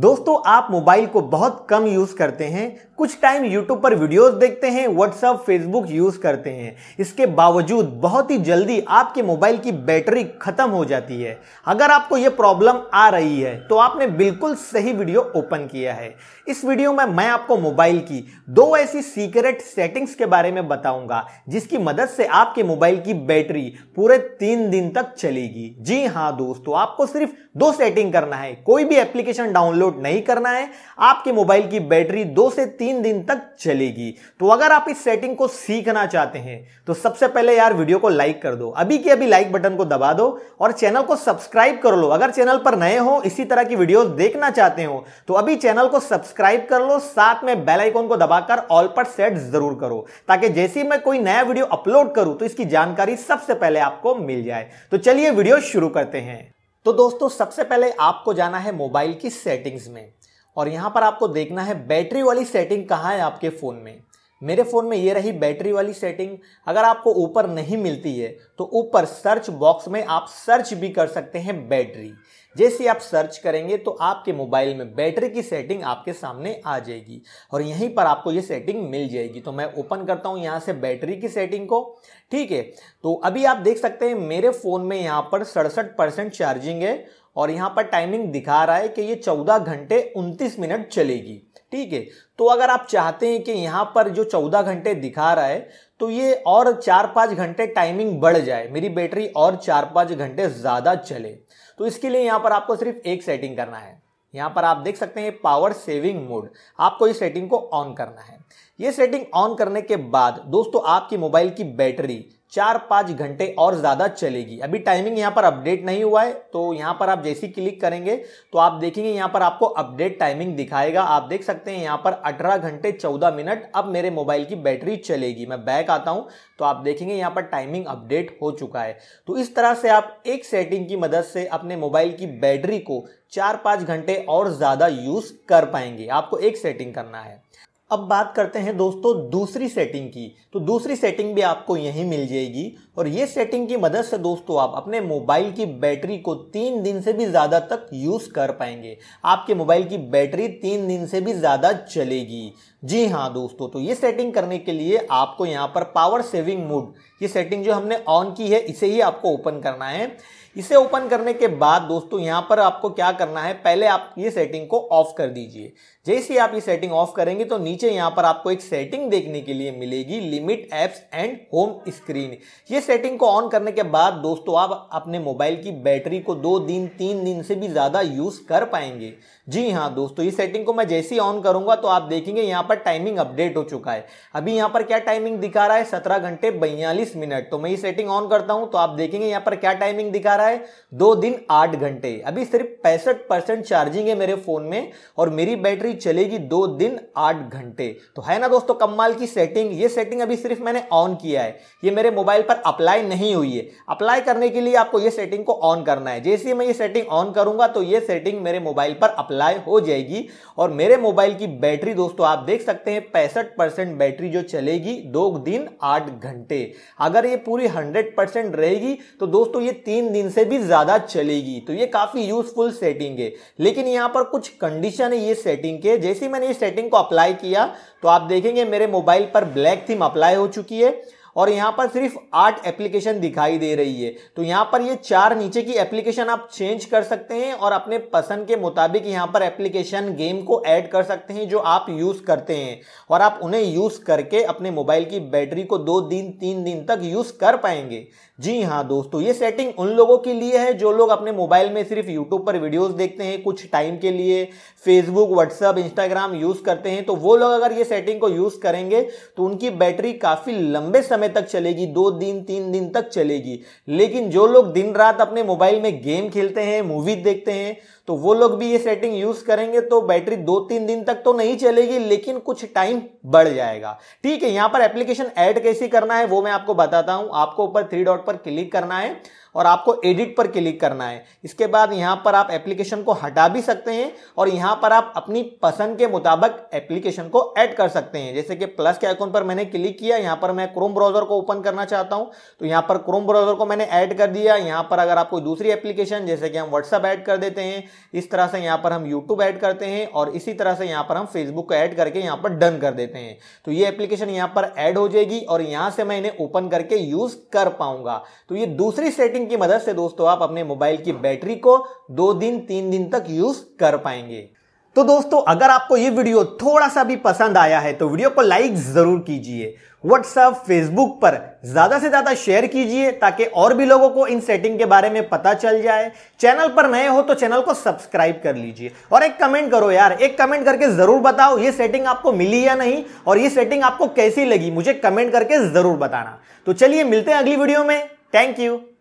दोस्तों आप मोबाइल को बहुत कम यूज़ करते हैं कुछ टाइम यूट्यूब पर वीडियोस देखते हैं व्हाट्सअप फेसबुक यूज़ करते हैं इसके बावजूद बहुत ही जल्दी आपके मोबाइल की बैटरी ख़त्म हो जाती है अगर आपको ये प्रॉब्लम आ रही है तो आपने बिल्कुल सही वीडियो ओपन किया है इस वीडियो में मैं आपको मोबाइल की दो ऐसी सीक्रेट सेटिंग्स के बारे में बताऊंगा जिसकी मदद से आपके मोबाइल की बैटरी पूरे तीन दिन तक चलेगी जी हाँ दोस्तों आपको सिर्फ दो सेटिंग करना है कोई भी एप्लीकेशन डाउनलोड डाउनलोड नहीं करना है आपके मोबाइल की बैटरी दो से तीन दिन तक चलेगी तो अगर आप इस सेटिंग को सीखना चाहते हैं तो सबसे पहले यार वीडियो को लाइक कर दो अभी के अभी लाइक बटन को दबा दो और चैनल को सब्सक्राइब कर लो अगर चैनल पर नए हो इसी तरह की वीडियो देखना चाहते हो तो अभी चैनल को सब्सक्राइब कर लो साथ में बेलाइकोन को दबाकर ऑल पर सेट जरूर करो ताकि जैसे ही मैं कोई नया वीडियो अपलोड करूं तो इसकी जानकारी सबसे पहले आपको मिल जाए तो चलिए वीडियो शुरू करते हैं तो दोस्तों सबसे पहले आपको जाना है मोबाइल की सेटिंग्स में और यहाँ पर आपको देखना है बैटरी वाली सेटिंग कहाँ है आपके फ़ोन में मेरे फ़ोन में ये रही बैटरी वाली सेटिंग अगर आपको ऊपर नहीं मिलती है तो ऊपर सर्च बॉक्स में आप सर्च भी कर सकते हैं बैटरी जैसे आप सर्च करेंगे तो आपके मोबाइल में बैटरी की सेटिंग आपके सामने आ जाएगी और यहीं पर आपको ये सेटिंग मिल जाएगी तो मैं ओपन करता हूँ यहाँ से बैटरी की सेटिंग को ठीक है तो अभी आप देख सकते हैं मेरे फ़ोन में यहाँ पर सड़सठ परसेंट चार्जिंग है और यहाँ पर टाइमिंग दिखा रहा है कि ये चौदह घंटे उनतीस मिनट चलेगी ठीक है तो अगर आप चाहते हैं कि यहाँ पर जो चौदह घंटे दिखा रहा है तो ये और चार पाँच घंटे टाइमिंग बढ़ जाए मेरी बैटरी और चार पाँच घंटे ज़्यादा चले तो इसके लिए यहाँ पर आपको सिर्फ एक सेटिंग करना है यहाँ पर आप देख सकते हैं पावर सेविंग मोड आपको इस सेटिंग को ऑन करना है ये सेटिंग ऑन करने के बाद दोस्तों आपकी मोबाइल की बैटरी चार पाँच घंटे और ज़्यादा चलेगी अभी टाइमिंग यहाँ पर अपडेट नहीं हुआ है तो यहाँ पर आप जैसे क्लिक करेंगे तो आप देखेंगे यहाँ पर आपको अपडेट टाइमिंग दिखाएगा आप देख सकते हैं यहाँ पर 18 घंटे 14 मिनट अब मेरे मोबाइल की बैटरी चलेगी मैं बैक आता हूँ तो आप देखेंगे यहाँ पर टाइमिंग अपडेट हो चुका है तो इस तरह से आप एक सेटिंग की मदद से अपने मोबाइल की बैटरी को चार पाँच घंटे और ज़्यादा यूज़ कर पाएंगे आपको एक सेटिंग करना है अब बात करते हैं दोस्तों दूसरी सेटिंग की तो दूसरी सेटिंग भी आपको यहीं मिल जाएगी और ये सेटिंग की मदद से दोस्तों आप अपने मोबाइल की बैटरी को तीन दिन से भी ज़्यादा तक यूज़ कर पाएंगे आपके मोबाइल की बैटरी तीन दिन से भी ज़्यादा चलेगी जी हाँ दोस्तों तो ये सेटिंग करने के लिए आपको यहाँ पर पावर सेविंग मोड ये सेटिंग जो हमने ऑन की है इसे ही आपको ओपन करना है इसे ओपन करने के बाद दोस्तों यहाँ पर आपको क्या करना है पहले आप ये सेटिंग को ऑफ कर दीजिए जैसे आप ये सेटिंग ऑफ करेंगे तो नीचे यहाँ पर आपको एक सेटिंग देखने के लिए मिलेगी limit apps and home screen ये सेटिंग को ऑन करने के बाद दोस्तों आप अपने मोबाइल की बैटरी को दो दिन तीन दिन से भी ज़्यादा यूज़ कर पाएंगे जी हाँ दोस्तों ये सेटिंग को मैं जैसे ही ऑन करूंगा तो आप देखेंगे यहाँ पर टाइमिंग अपडेट हो चुका है अभी यहाँ पर क्या टाइमिंग दिखा रहा है सत्रह घंटे बयालीस मिनट तो मैं ये सेटिंग ऑन करता हूँ तो आप देखेंगे यहाँ पर क्या टाइमिंग दिखा रहा है दो दिन आठ घंटे अभी सिर्फ पैंसठ परसेंट चार्जिंग है मेरे फोन में और मेरी बैटरी चलेगी दो दिन आठ घंटे तो है ना दोस्तों कमाल की सेटिंग ये सेटिंग अभी सिर्फ मैंने ऑन किया है ये मेरे मोबाइल पर अप्लाई नहीं हुई है अप्लाई करने के लिए आपको ये सेटिंग को ऑन करना है जैसे मैं ये सेटिंग ऑन करूंगा तो ये सेटिंग मेरे मोबाइल पर अप्लाई सप्लाई हो जाएगी और मेरे मोबाइल की बैटरी दोस्तों आप देख सकते हैं पैंसठ परसेंट बैटरी जो चलेगी दो दिन आठ घंटे अगर ये पूरी हंड्रेड परसेंट रहेगी तो दोस्तों ये तीन दिन से भी ज़्यादा चलेगी तो ये काफ़ी यूजफुल सेटिंग है लेकिन यहां पर कुछ कंडीशन है ये सेटिंग के जैसे मैंने ये सेटिंग को अप्लाई किया तो आप देखेंगे मेरे मोबाइल पर ब्लैक थीम अप्लाई हो चुकी है और यहाँ पर सिर्फ आठ एप्लीकेशन दिखाई दे रही है तो यहाँ पर ये चार नीचे की एप्लीकेशन आप चेंज कर सकते हैं और अपने पसंद के मुताबिक यहाँ पर एप्लीकेशन गेम को ऐड कर सकते हैं जो आप यूज करते हैं और आप उन्हें यूज करके अपने मोबाइल की बैटरी को दो दिन तीन दिन तक यूज कर पाएंगे जी हाँ दोस्तों ये सेटिंग उन लोगों के लिए है जो लोग अपने मोबाइल में सिर्फ यूट्यूब पर वीडियोज देखते हैं कुछ टाइम के लिए फेसबुक व्हाट्सअप इंस्टाग्राम यूज करते हैं तो वो लोग अगर ये सेटिंग को यूज करेंगे तो उनकी बैटरी काफी लंबे समय समय तक चलेगी दो दिन तीन दिन तक चलेगी लेकिन जो लोग दिन रात अपने मोबाइल में गेम खेलते हैं मूवी देखते हैं तो वो लोग भी ये सेटिंग यूज करेंगे तो बैटरी दो तीन दिन तक तो नहीं चलेगी लेकिन कुछ टाइम बढ़ जाएगा ठीक है यहां पर एप्लीकेशन ऐड कैसे करना है वो मैं आपको बताता हूं आपको ऊपर थ्री डॉट पर क्लिक करना है और आपको एडिट पर क्लिक करना है इसके बाद यहाँ पर आप एप्लीकेशन को हटा भी सकते हैं और यहां पर आप अपनी पसंद के मुताबिक एप्लीकेशन को ऐड कर सकते हैं जैसे कि प्लस के आइकॉन पर मैंने क्लिक किया यहां पर मैं क्रोम ब्राउजर को ओपन करना चाहता हूँ तो यहाँ पर क्रोम ब्राउजर को मैंने ऐड कर दिया यहां पर अगर आप कोई दूसरी एप्लीकेशन जैसे कि हम व्हाट्सअप ऐड कर देते हैं इस तरह से यहाँ पर हम यूट्यूब ऐड करते हैं और इसी तरह से यहाँ पर हम फेसबुक को ऐड करके यहाँ पर डन कर देते हैं तो ये एप्लीकेशन यहाँ पर ऐड हो जाएगी और यहाँ से मैं इन्हें ओपन करके यूज कर पाऊंगा तो ये दूसरी सेटिंग की मदद से दोस्तों आप अपने मोबाइल की बैटरी को दो दिन तीन दिन तक यूज कर पाएंगे तो दोस्तों अगर आपको ये वीडियो थोड़ा सा भी पसंद आया है तो वीडियो को लाइक जरूर कीजिए व्हाट्सएप फेसबुक पर ज्यादा से ज्यादा शेयर कीजिए ताकि और भी लोगों को इन सेटिंग के बारे में पता चल जाए चैनल पर नए हो तो चैनल को सब्सक्राइब कर लीजिए और एक कमेंट करो यार एक कमेंट करके जरूर बताओ ये सेटिंग आपको मिली या नहीं और ये सेटिंग आपको कैसी लगी मुझे कमेंट करके जरूर बताना तो चलिए मिलते हैं अगली वीडियो में थैंक यू